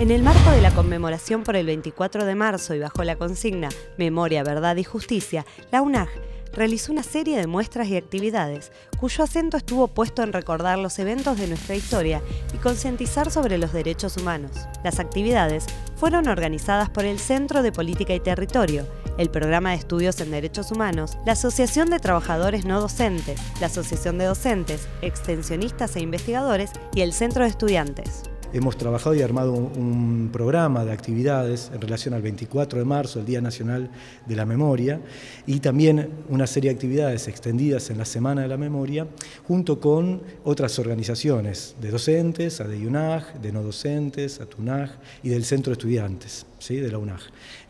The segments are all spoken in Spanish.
En el marco de la conmemoración por el 24 de marzo y bajo la consigna Memoria, Verdad y Justicia, la UNAG realizó una serie de muestras y actividades cuyo acento estuvo puesto en recordar los eventos de nuestra historia y concientizar sobre los derechos humanos. Las actividades fueron organizadas por el Centro de Política y Territorio, el Programa de Estudios en Derechos Humanos, la Asociación de Trabajadores No Docentes, la Asociación de Docentes, Extensionistas e Investigadores y el Centro de Estudiantes hemos trabajado y armado un, programa de actividades en relación al 24 de marzo, el Día Nacional de la Memoria, y también una serie de actividades extendidas en la Semana de la Memoria, junto con otras organizaciones de docentes, a de UNAG, de no docentes, a TUNAG y del Centro de Estudiantes ¿sí? de la UNAG.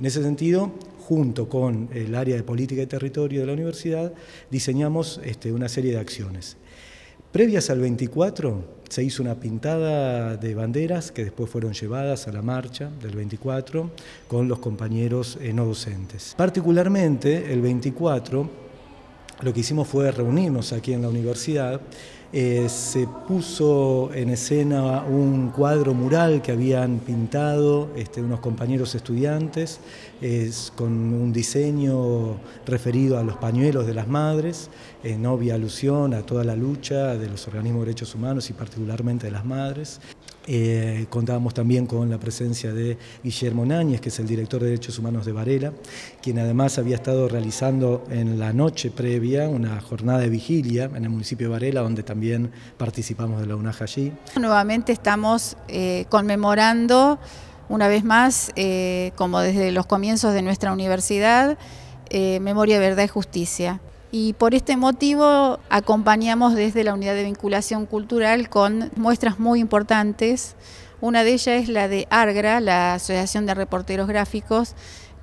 En ese sentido, junto con el área de política y territorio de la universidad, diseñamos este, una serie de acciones. Previas al 24 se hizo una pintada de banderas que después fueron llevadas a la marcha del 24 con los compañeros eh, no docentes. Particularmente el 24 lo que hicimos fue reunirnos aquí en la universidad eh, se puso en escena un cuadro mural que habían pintado este, unos compañeros estudiantes con un diseño referido a los pañuelos de las madres, en eh, obvia alusión a toda la lucha de los organismos de derechos humanos y particularmente de las madres. Eh, contábamos también con la presencia de Guillermo Náñez, que es el director de Derechos Humanos de Varela, quien además había estado realizando en la noche previa una jornada de vigilia en el municipio de Varela, donde también también participamos de la UNAJ allí. Nuevamente estamos eh, conmemorando una vez más, eh, como desde los comienzos de nuestra universidad, eh, Memoria, Verdad y Justicia. Y por este motivo acompañamos desde la Unidad de Vinculación Cultural con muestras muy importantes. Una de ellas es la de ARGRA, la Asociación de Reporteros Gráficos,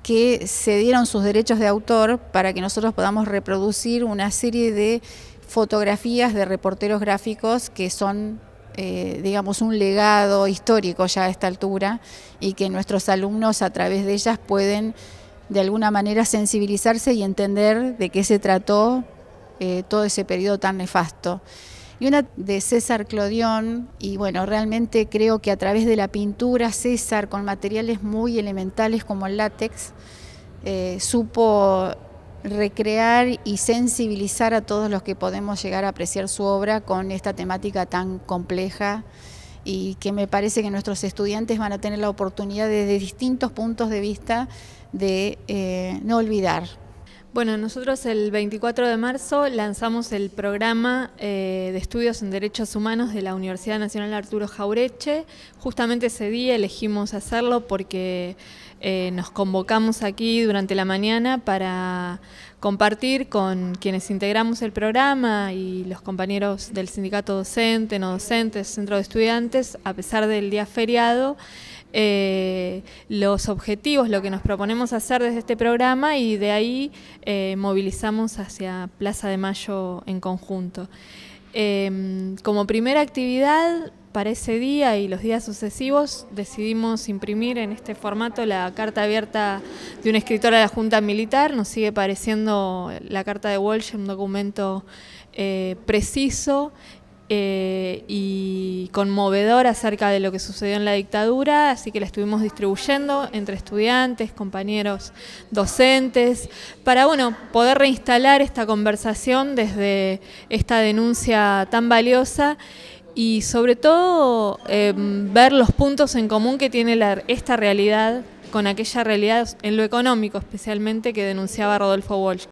que cedieron sus derechos de autor para que nosotros podamos reproducir una serie de fotografías de reporteros gráficos que son eh, digamos, un legado histórico ya a esta altura y que nuestros alumnos a través de ellas pueden de alguna manera sensibilizarse y entender de qué se trató eh, todo ese periodo tan nefasto y una de César Clodión. Y bueno, realmente creo que a través de la pintura César, con materiales muy elementales como el látex, eh, supo recrear y sensibilizar a todos los que podemos llegar a apreciar su obra con esta temática tan compleja y que me parece que nuestros estudiantes van a tener la oportunidad desde distintos puntos de vista de eh, no olvidar bueno, nosotros el 24 de marzo lanzamos el programa eh, de estudios en derechos humanos de la Universidad Nacional Arturo Jaureche. Justamente ese día elegimos hacerlo porque eh, nos convocamos aquí durante la mañana para compartir con quienes integramos el programa y los compañeros del sindicato docente, no docentes, centro de estudiantes, a pesar del día feriado. Eh, los objetivos, lo que nos proponemos hacer desde este programa y de ahí eh, movilizamos hacia Plaza de Mayo en conjunto. Em, como primera actividad para ese día y los días sucesivos decidimos imprimir en este formato la carta abierta de un escritora a la Junta Militar. Nos sigue pareciendo la carta de Walsh un documento eh, preciso eh, y conmovedor acerca de lo que sucedió en la dictadura, así que la estuvimos distribuyendo entre estudiantes, compañeros docentes, para bueno, poder reinstalar esta conversación desde esta denuncia tan valiosa y sobre todo em, ver los puntos en común que tiene esta realidad con aquella realidad en lo económico especialmente que denunciaba Rodolfo Walsh.